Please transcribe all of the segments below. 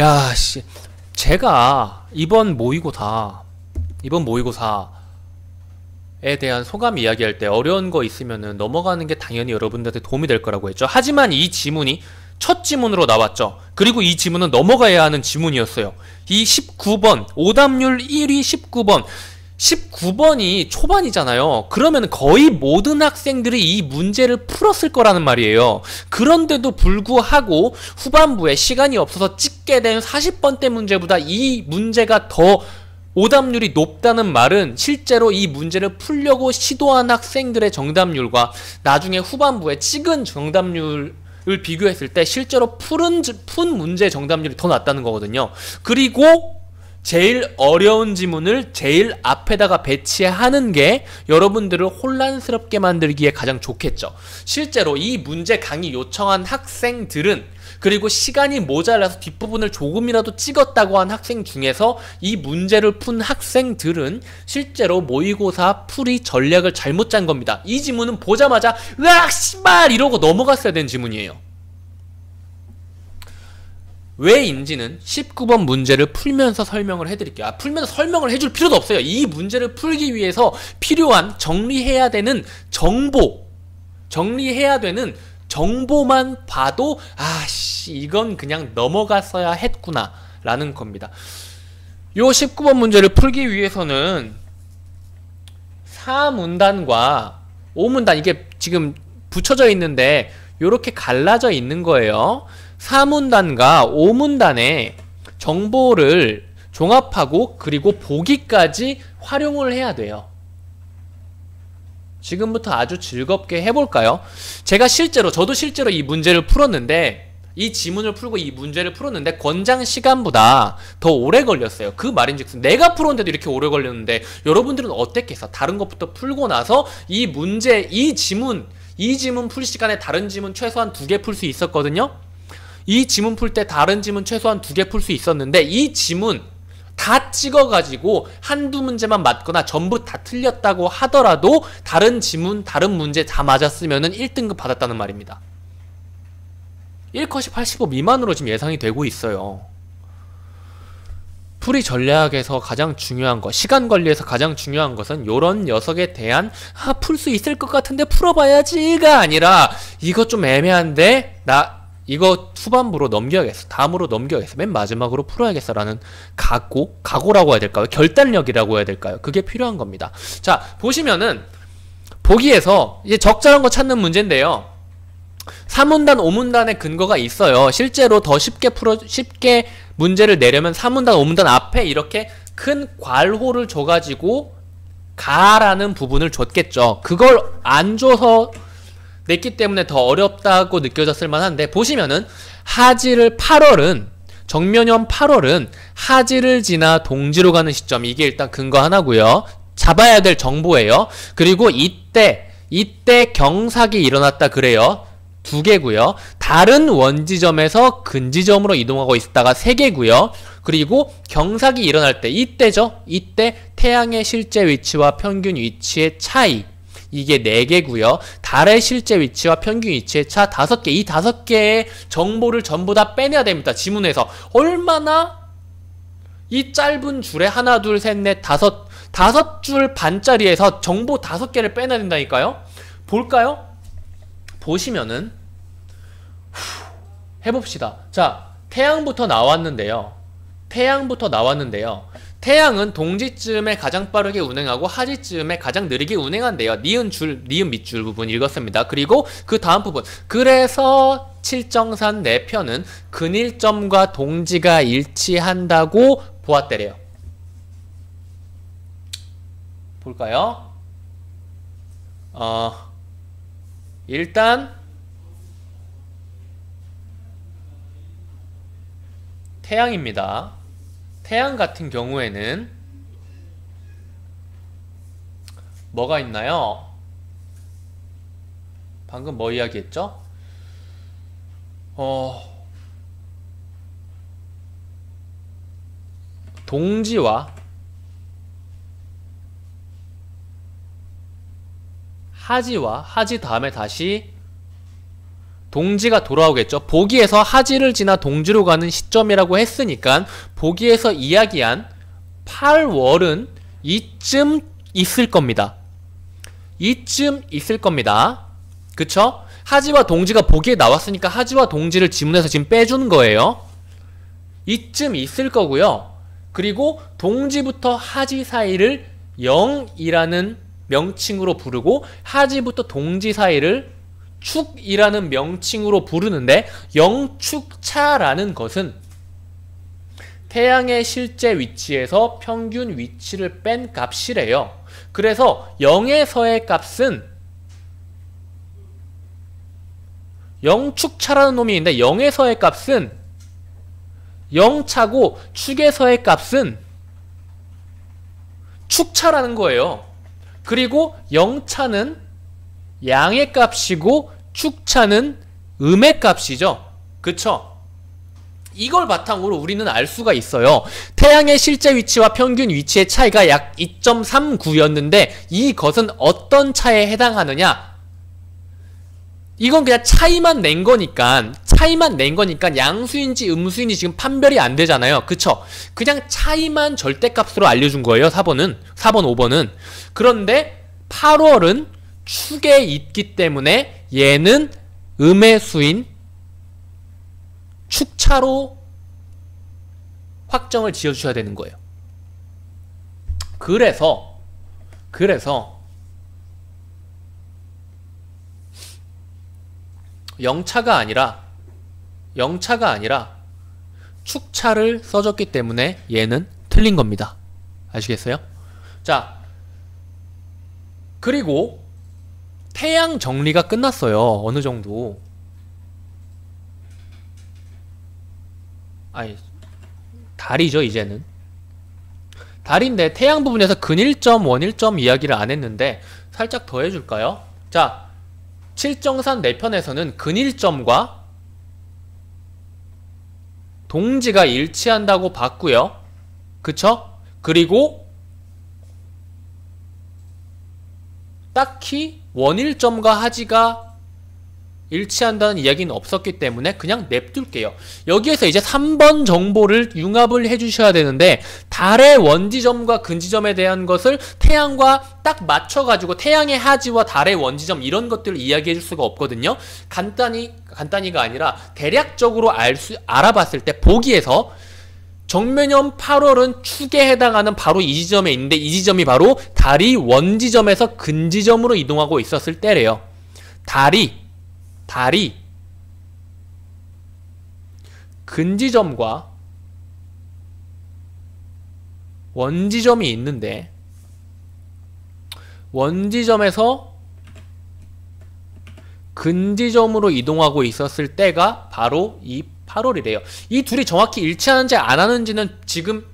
야, 씨. 제가 이번 모의고사, 이번 모의고사에 대한 소감 이야기할 때 어려운 거 있으면은 넘어가는 게 당연히 여러분들한테 도움이 될 거라고 했죠. 하지만 이 지문이 첫 지문으로 나왔죠. 그리고 이 지문은 넘어가야 하는 지문이었어요. 이 19번, 오답률 1위 19번. 19번이 초반이잖아요. 그러면 거의 모든 학생들이 이 문제를 풀었을 거라는 말이에요. 그런데도 불구하고 후반부에 시간이 없어서 찍게 된 40번대 문제보다 이 문제가 더 오답률이 높다는 말은 실제로 이 문제를 풀려고 시도한 학생들의 정답률과 나중에 후반부에 찍은 정답률 을 비교했을 때 실제로 푸른 푼 문제 정답률이 더 낮다는 거거든요. 그리고 제일 어려운 지문을 제일 앞에다가 배치하는 게 여러분들을 혼란스럽게 만들기에 가장 좋겠죠. 실제로 이 문제 강의 요청한 학생들은 그리고 시간이 모자라서 뒷부분을 조금이라도 찍었다고 한 학생 중에서 이 문제를 푼 학생들은 실제로 모의고사 풀이 전략을 잘못 짠 겁니다. 이 지문은 보자마자 으악 씨발 이러고 넘어갔어야 된 지문이에요. 왜인지는 19번 문제를 풀면서 설명을 해드릴게요. 아, 풀면서 설명을 해줄 필요도 없어요. 이 문제를 풀기 위해서 필요한 정리해야 되는 정보, 정리해야 되는 정보만 봐도 아씨 이건 그냥 넘어갔어야 했구나 라는 겁니다. 요 19번 문제를 풀기 위해서는 4문단과 5문단 이게 지금 붙여져 있는데 이렇게 갈라져 있는 거예요. 사문단과 오문단의 정보를 종합하고 그리고 보기까지 활용을 해야 돼요. 지금부터 아주 즐겁게 해볼까요? 제가 실제로 저도 실제로 이 문제를 풀었는데 이 지문을 풀고 이 문제를 풀었는데 권장 시간보다 더 오래 걸렸어요. 그 말인즉슨 내가 풀었는데도 이렇게 오래 걸렸는데 여러분들은 어땠겠어? 다른 것부터 풀고 나서 이 문제, 이 지문, 이 지문 풀 시간에 다른 지문 최소한 두 개 풀 수 있었거든요. 이 지문 풀 때 다른 지문 최소한 두 개 풀 수 있었는데 이 지문 다 찍어가지고 한두 문제만 맞거나 전부 다 틀렸다고 하더라도 다른 지문, 다른 문제 다 맞았으면 1등급 받았다는 말입니다. 1컷이 85 미만으로 지금 예상이 되고 있어요. 풀이 전략에서 가장 중요한 것, 시간 관리에서 가장 중요한 것은 요런 녀석에 대한 아, 풀 수 있을 것 같은데 풀어봐야지가 아니라 이것 좀 애매한데 나 이거 후반부로 넘겨야겠어. 다음으로 넘겨야겠어. 맨 마지막으로 풀어야겠어라는 각오, 각오라고 해야 될까요? 결단력이라고 해야 될까요? 그게 필요한 겁니다. 자, 보시면은 보기에서 이제 적절한 거 찾는 문제인데요. 3문단, 5문단의 근거가 있어요. 실제로 더 쉽게 풀어 쉽게 문제를 내려면 3문단, 5문단 앞에 이렇게 큰 괄호를 줘 가지고 가라는 부분을 줬겠죠. 그걸 안 줘서 냈기 때문에 더 어렵다고 느껴졌을 만한데 보시면은 하지를 8월은 정면연 8월은 하지를 지나 동지로 가는 시점 이게 일단 근거 하나고요. 잡아야 될 정보예요. 그리고 이때 이때 경사기 일어났다 그래요. 두 개고요. 다른 원지점에서 근지점으로 이동하고 있다가 세 개고요. 그리고 경사기 일어날 때 이때죠. 이때 태양의 실제 위치와 평균 위치의 차이 이게 4개고요. 달의 실제 위치와 평균 위치의 차 5개, 이 5개의 정보를 전부 다 빼내야 됩니다. 지문에서. 얼마나 이 짧은 줄에 하나, 둘, 셋, 넷, 다섯, 다섯 줄 반짜리에서 정보 다섯 개를 빼내야 된다니까요? 볼까요? 보시면은, 해봅시다. 자, 태양부터 나왔는데요. 태양부터 나왔는데요. 태양은 동지쯤에 가장 빠르게 운행하고 하지쯤에 가장 느리게 운행한대요. 니은 줄, 니은 밑줄 부분 읽었습니다. 그리고 그 다음 부분. 그래서 칠정산 내편은 근일점과 동지가 일치한다고 보았대래요. 볼까요? 어, 일단 태양입니다. 태양 같은 경우에는 뭐가 있나요? 방금 뭐 이야기했죠? 어, 동지와 하지와 하지 다음에 다시 동지가 돌아오겠죠. 보기에서 하지를 지나 동지로 가는 시점이라고 했으니까 보기에서 이야기한 8월은 이쯤 있을 겁니다. 이쯤 있을 겁니다. 그쵸? 하지와 동지가 보기에 나왔으니까 하지와 동지를 지문에서 지금 빼준 거예요. 이쯤 있을 거고요. 그리고 동지부터 하지 사이를 영이라는 명칭으로 부르고 하지부터 동지 사이를 축이라는 명칭으로 부르는데 영축차라는 것은 태양의 실제 위치에서 평균 위치를 뺀 값이래요. 그래서 0에서의 값은 영축차라는 놈이 있는데 0에서의 값은 0차고 축에서의 값은 축차라는 거예요. 그리고 0차는 양의 값이고 축차는 음의 값이죠. 그쵸? 이걸 바탕으로 우리는 알 수가 있어요. 태양의 실제 위치와 평균 위치의 차이가 약 2.39였는데 이것은 어떤 차에 해당하느냐? 이건 그냥 차이만 낸 거니까 차이만 낸 거니까 양수인지 음수인지 지금 판별이 안 되잖아요. 그쵸? 그냥 차이만 절대값으로 알려준 거예요. 4번은 4번 5번은 그런데 8월은 축에 있기 때문에 얘는 음의 수인 축차로 확정을 지어주셔야 되는 거예요. 그래서 그래서 영차가 아니라 영차가 아니라 축차를 써줬기 때문에 얘는 틀린 겁니다. 아시겠어요? 자 그리고 태양 정리가 끝났어요. 어느 정도. 아니, 달이죠, 이제는. 달인데 태양 부분에서 근일점, 원일점 이야기를 안 했는데 살짝 더 해줄까요? 자, 칠정산 내편에서는 근일점과 동지가 일치한다고 봤고요. 그쵸? 그리고 딱히 원일점과 하지가 일치한다는 이야기는 없었기 때문에 그냥 냅둘게요. 여기에서 이제 3번 정보를 융합을 해주셔야 되는데 달의 원지점과 근지점에 대한 것을 태양과 딱 맞춰가지고 태양의 하지와 달의 원지점 이런 것들을 이야기해줄 수가 없거든요. 간단히 간단히가 아니라 대략적으로 알 수 알아봤을 때 보기에서 정면년 8월은 축에 해당하는 바로 이 지점에 있는데 이 지점이 바로 달이 원지점에서 근지점으로 이동하고 있었을 때래요. 달이 달이 근지점과 원지점이 있는데 원지점에서 근지점으로 이동하고 있었을 때가 바로 이 8월이래요. 이 둘이 정확히 일치하는지 안 하는지는 지금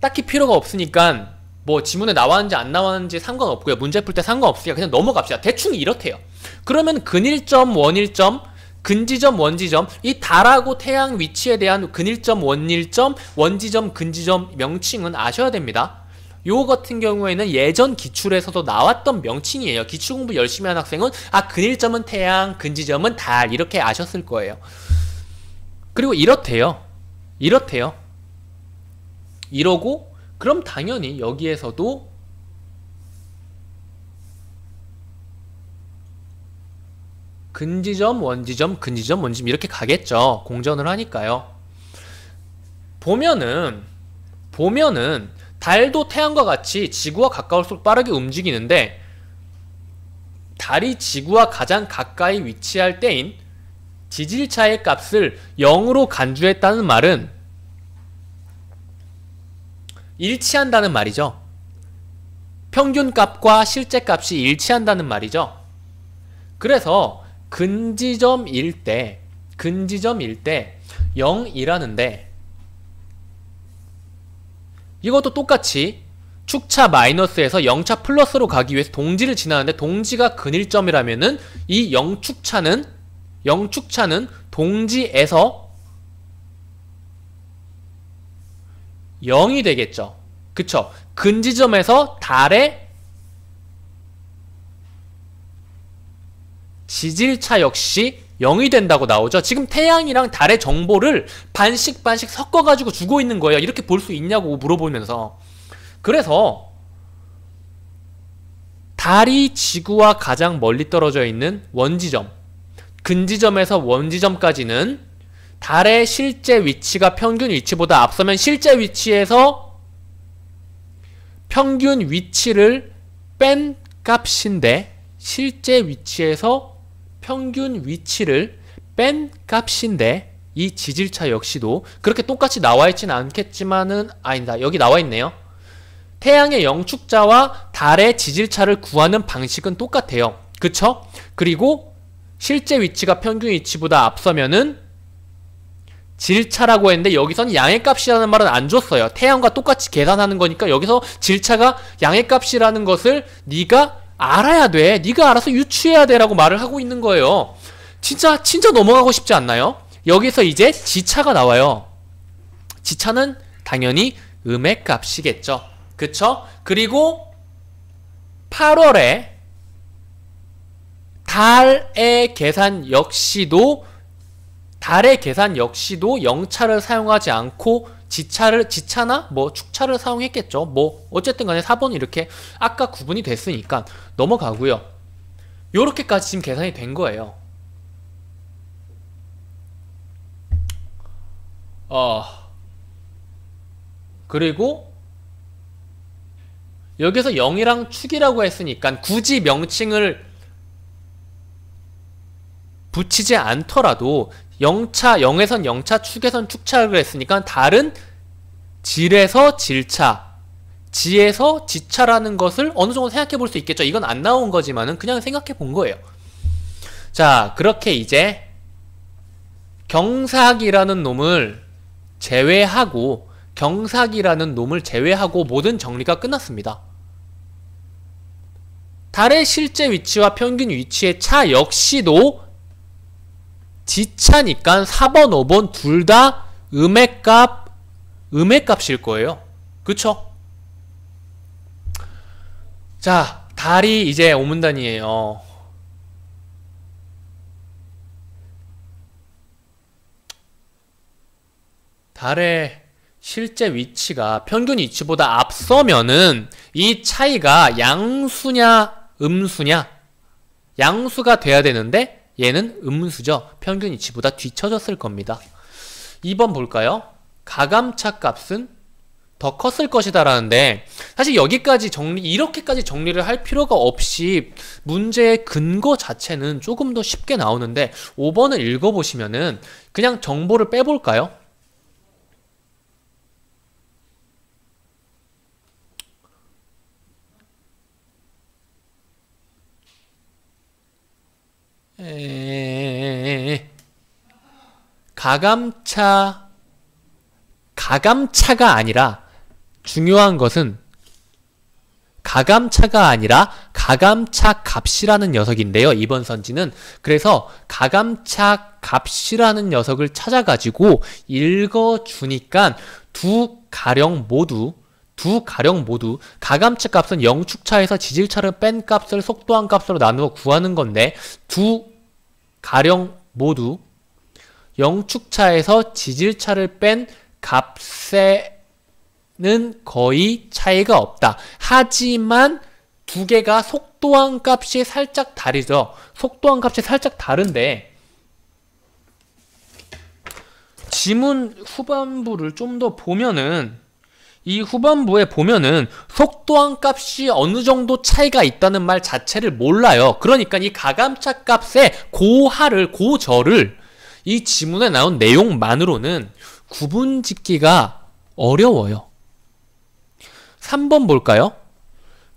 딱히 필요가 없으니까 뭐 지문에 나왔는지 안 나왔는지 상관없고요. 문제 풀 때 상관없으니까 그냥 넘어갑시다. 대충 이렇대요. 그러면 근일점, 원일점, 근지점, 원지점 이 달하고 태양 위치에 대한 근일점, 원일점, 원지점, 근지점 명칭은 아셔야 됩니다. 요 같은 경우에는 예전 기출에서도 나왔던 명칭이에요. 기출 공부 열심히 한 학생은 아 근일점은 태양, 근지점은 달 이렇게 아셨을 거예요. 그리고 이렇대요. 이렇대요. 이러고 그럼 당연히 여기에서도 근지점, 원지점, 근지점, 원지점 이렇게 가겠죠. 공전을 하니까요. 보면은 보면은 달도 태양과 같이 지구와 가까울수록 빠르게 움직이는데 달이 지구와 가장 가까이 위치할 때인 지질차의 값을 0으로 간주했다는 말은 일치한다는 말이죠. 평균값과 실제값이 일치한다는 말이죠. 그래서 근지점일 때 근지점일 때 0이라는데 이것도 똑같이 축차 마이너스에서 0차 플러스로 가기 위해서 동지를 지나는데 동지가 근일점이라면은 이 0축차는 영축차는 동지에서 0이 되겠죠. 그쵸? 근지점에서 달의 지질차 역시 0이 된다고 나오죠. 지금 태양이랑 달의 정보를 반씩 반씩 섞어가지고 주고 있는 거예요. 이렇게 볼 수 있냐고 물어보면서. 그래서 달이 지구와 가장 멀리 떨어져 있는 원지점 근지점에서 원지점까지는 달의 실제 위치가 평균 위치보다 앞서면 실제 위치에서 평균 위치를 뺀 값인데 실제 위치에서 평균 위치를 뺀 값인데 이 지질차 역시도 그렇게 똑같이 나와 있지는 않겠지만은 아, 아니다 여기 나와 있네요 태양의 영축자와 달의 지질차를 구하는 방식은 똑같아요 그쵸? 그리고 실제 위치가 평균 위치보다 앞서면은 질차라고 했는데 여기선 양의값이라는 말은 안 줬어요. 태양과 똑같이 계산하는 거니까 여기서 질차가 양의값이라는 것을 네가 알아야 돼. 네가 알아서 유추해야 돼라고 말을 하고 있는 거예요. 진짜 진짜 넘어가고 싶지 않나요? 여기서 이제 지차가 나와요. 지차는 당연히 음의 값이겠죠. 그쵸? 그리고 8월에 달의 계산 역시도 달의 계산 역시도 영차를 사용하지 않고 지차를 지차나 뭐 축차를 사용했겠죠. 뭐 어쨌든 간에 4번 이렇게 아까 구분이 됐으니까 넘어가고요. 요렇게까지 지금 계산이 된 거예요. 어 그리고 여기서 0이랑 축이라고 했으니까 굳이 명칭을 붙이지 않더라도 0차 0에선 0차 축에선 축차를 했으니까 다른 질에서 질차 지에서 지차라는 것을 어느 정도 생각해 볼 수 있겠죠. 이건 안 나온 거지만은 그냥 생각해 본 거예요. 자, 그렇게 이제 경사기라는 놈을 제외하고 경사기라는 놈을 제외하고 모든 정리가 끝났습니다. 달의 실제 위치와 평균 위치의 차 역시도 지차니까 4번, 5번 둘 다 음의 값, 음의 값일 거예요. 그쵸? 자, 달이 이제 오문단이에요. 달의 실제 위치가 평균 위치보다 앞서면은 이 차이가 양수냐 음수냐 양수가 돼야 되는데 얘는 음수죠. 평균 위치보다 뒤쳐졌을 겁니다. 2번 볼까요? 가감차 값은 더 컸을 것이다 라는데 사실 여기까지 정리 이렇게까지 정리를 할 필요가 없이 문제의 근거 자체는 조금 더 쉽게 나오는데 5번을 읽어보시면은 그냥 정보를 빼볼까요? 가감차 가감차가 아니라 중요한 것은 가감차가 아니라 가감차 값이라는 녀석인데요. 이번 선지는 그래서 가감차 값이라는 녀석을 찾아가지고 읽어주니까 두 가령 모두 두 가령 모두 가감차 값은 영축차에서 지질차를 뺀 값을 속도한 값으로 나누어 구하는 건데 두 가령 모두 영축차에서 지질차를 뺀 값에는 거의 차이가 없다. 하지만 두 개가 속도한 값이 살짝 다르죠. 속도한 값이 살짝 다른데 지문 후반부를 좀 더 보면은 이 후반부에 보면은 속도한 값이 어느 정도 차이가 있다는 말 자체를 몰라요. 그러니까 이 가감차 값의 고하를, 고저를 이 지문에 나온 내용만으로는 구분 짓기가 어려워요. 3번 볼까요?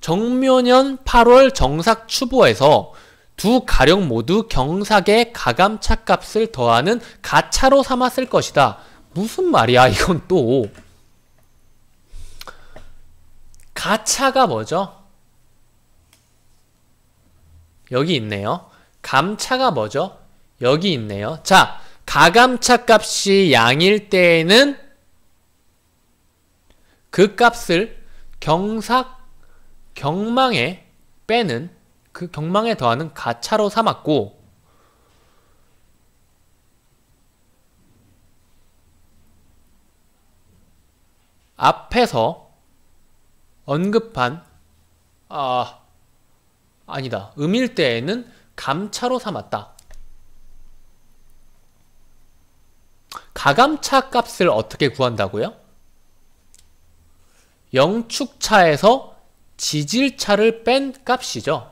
정묘년 8월 정삭 추보에서두 가령 모두 경삭의 가감차 값을 더하는 가차로 삼았을 것이다. 무슨 말이야, 이건 또. 가차가 뭐죠? 여기 있네요. 감차가 뭐죠? 여기 있네요. 자, 가감차 값이 양일 때에는 그 값을 경삭, 경망에 빼는 그 경망에 더하는 가차로 삼았고 앞에서 언급한 아 아니다 음일 때에는 감차로 삼았다. 가감차 값을 어떻게 구한다고요? 영축차에서 지질차를 뺀 값이죠.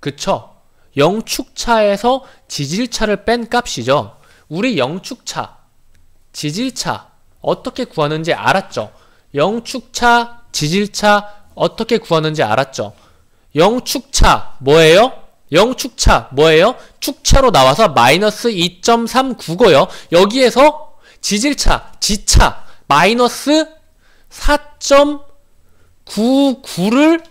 그쵸? 영축차에서 지질차를 뺀 값이죠. 우리 영축차, 지질차 어떻게 구하는지 알았죠? 영축차 지질차 어떻게 구하는지 알았죠. 영축차 뭐예요? 영축차 뭐예요? 축차로 나와서 마이너스 2.39고요. 여기에서 지질차, 지차 마이너스 4.99를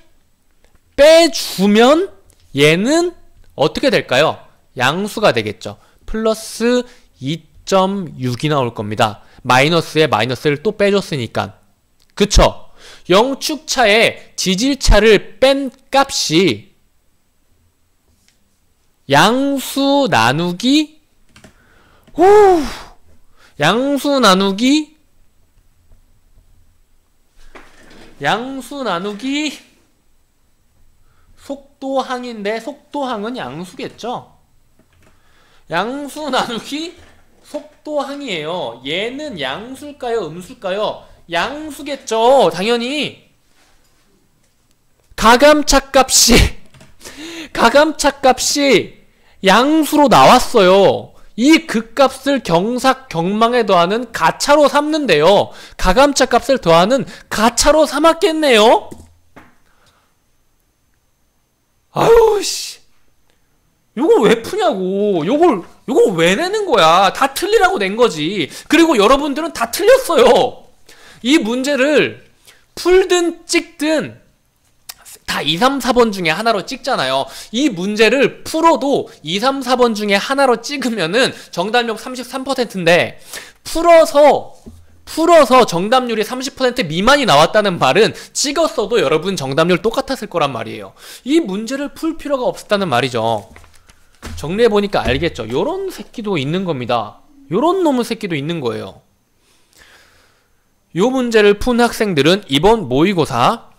빼주면 얘는 어떻게 될까요? 양수가 되겠죠. 플러스 2.6이 나올 겁니다. 마이너스에 마이너스를 또 빼줬으니까. 그쵸? 영축차에 지질차를 뺀 값이 양수 나누기 오 양수 나누기 양수 나누기 속도항인데 속도항은 양수겠죠 양수 나누기 속도항이에요 얘는 양수일까요 음수일까요 양수겠죠. 당연히 가감착값이 가감차값이 양수로 나왔어요. 이 극값을 경삭 경망에 더하는 가차로 삼는데요. 가감착값을 더하는 가차로 삼았겠네요. 아유 씨. 요걸 왜 푸냐고. 요걸 요걸 왜 내는 거야. 다 틀리라고 낸 거지. 그리고 여러분들은 다 틀렸어요. 이 문제를 풀든 찍든 다 2, 3, 4번 중에 하나로 찍잖아요. 이 문제를 풀어도 2, 3, 4번 중에 하나로 찍으면은 정답률 33%인데 풀어서 풀어서 정답률이 30% 미만이 나왔다는 말은 찍었어도 여러분 정답률 똑같았을 거란 말이에요. 이 문제를 풀 필요가 없었다는 말이죠. 정리해보니까 알겠죠. 요런 새끼도 있는 겁니다. 요런 놈의 새끼도 있는 거예요. 이 문제를 푼 학생들은 이번 모의고사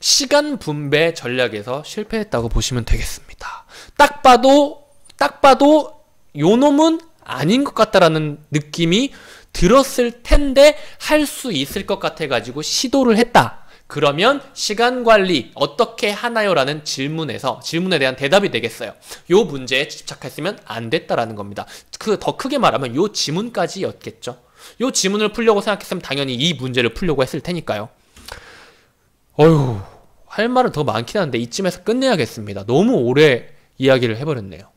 시간 분배 전략에서 실패했다고 보시면 되겠습니다. 딱 봐도 딱 봐도 요 놈은 아닌 것 같다라는 느낌이 들었을 텐데 할 수 있을 것 같아 가지고 시도를 했다. 그러면 시간 관리 어떻게 하나요? 라는 질문에서 질문에 대한 대답이 되겠어요. 요 문제에 집착했으면 안 됐다라는 겁니다. 그 더 크게 말하면 요 지문까지였겠죠. 이 지문을 풀려고 생각했으면 당연히 이 문제를 풀려고 했을 테니까요. 어휴, 할 말은 더 많긴 한데 이쯤에서 끝내야겠습니다. 너무 오래 이야기를 해버렸네요.